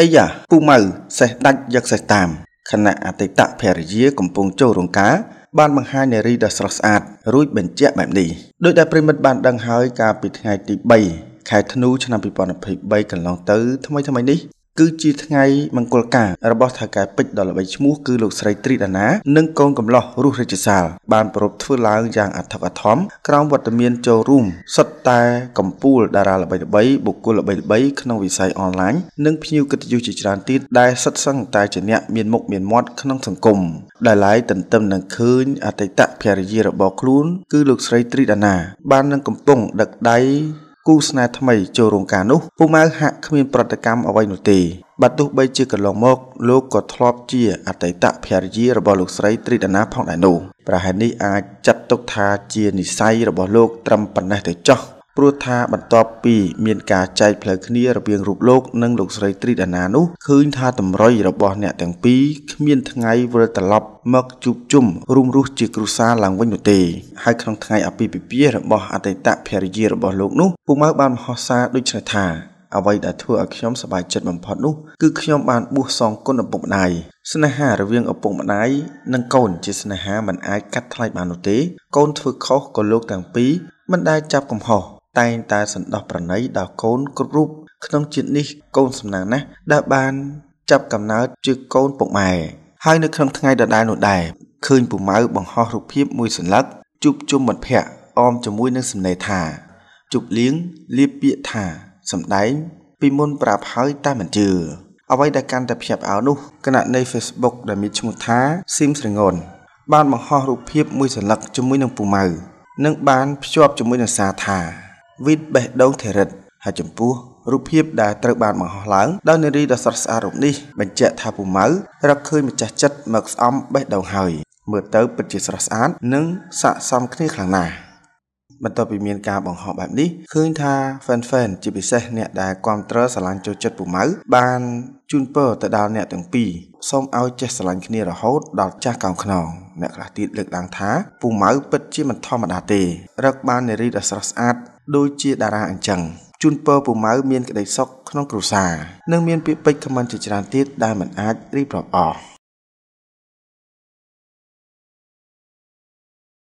អីយ៉ាពូម៉ៅសេះដាច់យកសេះតាមខណៈអតីតភរិយាកំពុងចូលរោងការ បានបង្ហាញនារីដ៏ស្រស់ស្អាត រួចបញ្ជាក់បែបនេះដោយដែលប្រិមិត្តបានដឹងហើយកាលពីថ្ងៃទី3ខែធ្នូឆ្នាំ2023កន្លងទៅ ថ្មីថ្មីនេះគឺជាថ្ងៃមង្គលការរបស់ថៅកែពេជ្រដ៏ល្បីឈ្មោះគឺលោកស្រីត្រីដាណានិងកូនកំលោះរស់រាជសាលបានប្រពធ្វើឡើងយ៉ាងអធិកអធមក្រោមវត្តមានចូលរួមសុទ្ធតែកម្ពូលតារាល្បីៗបុគ្គលល្បីៗក្នុងវិស័យអនឡាញនិងភ្ញៀវកិត្តិយសជាច្រើនទៀតដែលសិតសឹងតែជាអ្នកមានមុខមានមាត់ក្នុងសង្គមដែលឡាយទន្ទឹមនឹងឃើញអតីតភរិយារបស់ខ្លួនគឺលោកស្រីត្រីដាណា បាននឹងកំពុងដឹកដៃគូស្នេហ៍ថ្មីចូលរោងការនោះពូម៉ៅហាក់គ្មានប្រតិកម្មអ្វីនោះទេបើទោះបីជាកន្លងមកលោកក៏ធ្លាប់ជាអតីតភរិយារបស់លោកស្រីត្រីដាណាផងដែរនោះប្រហែលនេះអាចចាត់ទុកថាជានិស្ស័យរបស់លោកត្រឹមប៉ុណ្ណេះទៅចោះព្រោះថាបន្ទាប់ពីមានការចែកផ្លូវគ្នារវាងរូបលោក និងលោកស្រីត្រីដាណានោះឃើញថាតម្រុយរបស់អ្នកទាំងពីរគ្មានថ្ងៃវិលត្រឡប់ មកជួបជុំរួមរស់ជាគ្រួសារឡើងវិញនោះទេហើយក្នុងថ្ងៃអាពាហ៍ពិពាហ៍របស់អតីតភរិយារបស់លោកនោះពូម៉ៅបានមហោសារដូចនេះថា អ្វីដែលធ្វើឲ្យខ្ញុំសប្បាយចិត្តបំផុតនោះគឺខ្ញុំបានបួសសងគុណឪពុកម្ដាយស្នេហារវាងឪពុកម្ដាយនិងកូនជាស្នេហាមិនអាចកាត់ថ្លៃបាននោះទេ កូនធ្វើខុសក៏លោកទាំងពីរមិនដែលចាប់កំហុសតែងតែសន្តោសប្រណីដល់កូនគ្រប់រូបក្នុងជាតិនេះកូនសំណាងណាស់ដែលបាន ចាប់កំណើតជាកូនពុកម៉ែហើយនៅក្នុងថ្ងៃដដែលនោះដែរឃើញពូម៉ៅបង្ហោះរូបភាពមួយសន្លឹកជប់ជុំមិត្តភ័ក្តិអមជាមួយនឹងសំណេរថាជប់លៀងលៀបពាក្យថាសម្ដែងពីមុនប្រាប់ហើយតែមិនជឿអ្វីដែលកាន់តែភ្ញាក់ផ្អើលនោះគណៈនៃ Facebook ដែលមានឈ្មោះថាស៊ីមស្រីងនបានបង្ហោះរូបភាពមួយសន្លឹកជាមួយនឹងពូម៉ៅនិងបាន ភ្ជាប់ជាមួយនឹងសារថាវីដបេះដូងធរិតហើយចំពោះរូបភាពដែលត្រូវបានបង្ហោះឡើងដោយនារីដ៏ស្រស់ស្អាតរូបនេះ បញ្ជាក់ថាពូម៉ៅរកឃើញម្ចាស់ចិត្តមកស្អំបេះដូងហើយមើលទៅពិតជាស្រស់ស្អាតនិងស័ក្តិសមគ្នាខ្លាំងណាស់បន្ទាប់ពីមានការបង្ហោះបែបនេះឃើញថា fan fan ជាពិសេសអ្នកដែលគ្រប់គ្រងស្រឡាញ់ចូលចិត្តពូម៉ៅបានជូនពរទៅដល់អ្នកទាំងពីរសូមឲ្យចេះស្រឡាញ់គ្នារហូតដល់ចាស់កោងខ្នងអ្នកខ្លះទៀតលើកឡើងថាពូម៉ៅពិតជាមិនធម្មតាទេ រកបាននារីដ៏ស្រស់ស្អាតដូចជាតារាអញ្ចឹងជូនពរពូម៉ៅមានក្តីសុខក្នុងគ្រួសារនិងមានពាក្យពេចន៍ខមមិនជាច្រើនទៀតដែលមិនអាចរៀបរាប់អស់